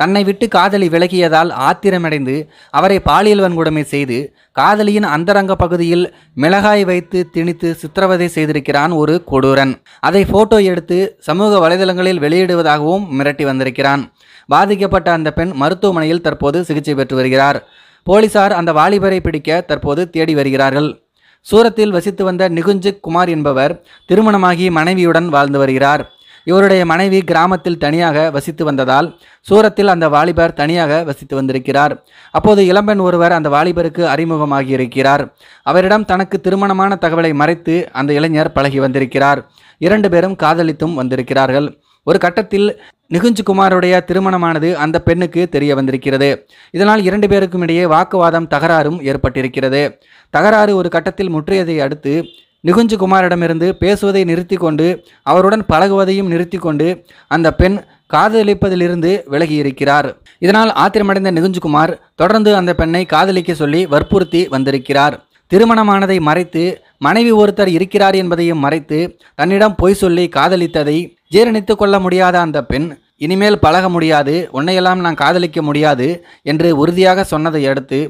தன்னை விட்டு காதலி விலகியதால் ஆத்திரமடைந்து அவரை பாலியல் வன்கொடுமை செய்து காதலியின் அந்தரங்க பகுதியில் மிளகாய் வைத்து திணித்து சித்திரவதை செய்திருக்கிறான் ஒரு கொடூரன் அதை போட்டோ எடுத்து சமூக வலைதளங்களில் வெளியிடுவதாகவும் மிரட்டி வந்திருக்கிறான் பாதிக்கப்பட்ட அந்த பெண் மருத்துவமனையில் தற்போது சிகிச்சை பெற்று வருகிறார் போலீசார் அந்த வாலிபரை பிடிக்க தற்போது தேடி வருகிறார்கள் சூரத்தில் வசித்து வந்த நிகுஞ்சித் குமார் என்பவர் திருமணமாகி மனைவியுடன் வாழ்ந்து வருகிறார் இவருடைய மனைவி கிராமத்தில் தனியாக வசித்து வந்ததால் சூரத்தில் அந்த வாலிபர் தனியாக வசித்து வந்திருக்கிறார் அப்போது இளம்பெண் ஒருவர் அந்த வாலிபருக்கு அறிமுகமாகி இருக்கிறார் அவரிடம் தனக்கு திருமணமான தகவலை மறைத்து அந்த இளைஞர் பழகி வந்திருக்கிறார் இரண்டு பேரும் காதலித்தும் வந்திருக்கிறார்கள் ஒரு கட்டத்தில் நிகுஞ்சுகுமாருடைய திருமணமானது அந்த பெண்ணுக்கு தெரிய வந்திருக்கிறது இதனால் இரண்டு பேருக்கும் இடையே வாக்குவாதம் தகராறும் ஏற்பட்டிருக்கிறது தகராறு ஒரு கட்டத்தில் முற்றியதை அடுத்து குமாரிடமிருந்து பேசுவதை நிறுத்தி கொண்டு அவருடன் பழகுவதையும் நிறுத்தி கொண்டு அந்த பெண் காதலிப்பதிலிருந்து விலகியிருக்கிறார் இதனால் ஆத்திரமடைந்த நிகுஞ்சுகுமார் தொடர்ந்து அந்த பெண்ணை காதலிக்க சொல்லி வற்புறுத்தி வந்திருக்கிறார் திருமணமானதை மறைத்து மனைவி ஒருத்தர் இருக்கிறார் என்பதையும் மறைத்து தன்னிடம் பொய் சொல்லி காதலித்ததை ஜீரணித்து கொள்ள முடியாத அந்த பெண் இனிமேல் பழக முடியாது உன்னையெல்லாம் நான் காதலிக்க முடியாது என்று உறுதியாக சொன்னதை அடுத்து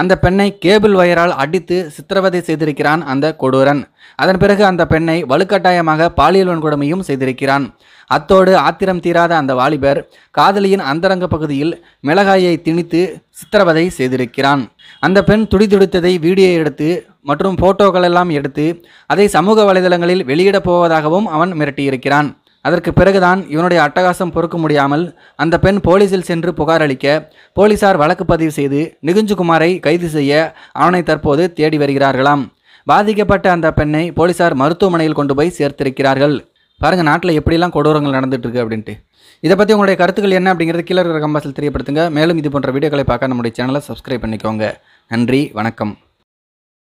அந்த பெண்ணை கேபிள் வயரால் அடித்து சித்திரவதை செய்திருக்கிறான் அந்த கொடூரன் அதன் பிறகு அந்த பெண்ணை வலுக்கட்டாயமாக பாலியல் வன்கொடுமையும் செய்திருக்கிறான் அத்தோடு ஆத்திரம் தீராத அந்த வாலிபர் காதலியின் அந்தரங்க பகுதியில் மிளகாயை திணித்து சித்திரவதை செய்திருக்கிறான் அந்த பெண் துடிதுடித்ததை வீடியோ எடுத்து மற்றும் போட்டோக்களெல்லாம் எடுத்து அதை சமூக வலைதளங்களில் வெளியிடப் போவதாகவும் அவன் மிரட்டியிருக்கிறான் அதற்கு பிறகுதான் இவனுடைய அட்டகாசம் பொறுக்க முடியாமல் அந்த பெண் போலீஸில் சென்று புகார் அளிக்க போலீசார் வழக்கு பதிவு செய்து நிகுஞ்சுகுமாரை கைது செய்ய அவனை தற்போது தேடி வருகிறார்களாம் பாதிக்கப்பட்ட அந்த பெண்ணை போலீசார் மருத்துவமனையில் கொண்டு போய் சேர்த்திருக்கிறார்கள் பாருங்கள் நாட்டில் எப்படிலாம் கொடூரங்கள் நடந்துட்டு இருக்கு அப்படின்ட்டு இதை பற்றி உங்களுடைய கருத்துக்கள் என்ன அப்படிங்கிறது கீழே இருக்கிற கம்பாசில் தெரியப்படுத்துங்க மேலும் இது போன்ற வீடியோக்களை பார்க்க நம்முடைய சேனலை சப்ஸ்கிரைப் பண்ணிக்கோங்க நன்றி வணக்கம்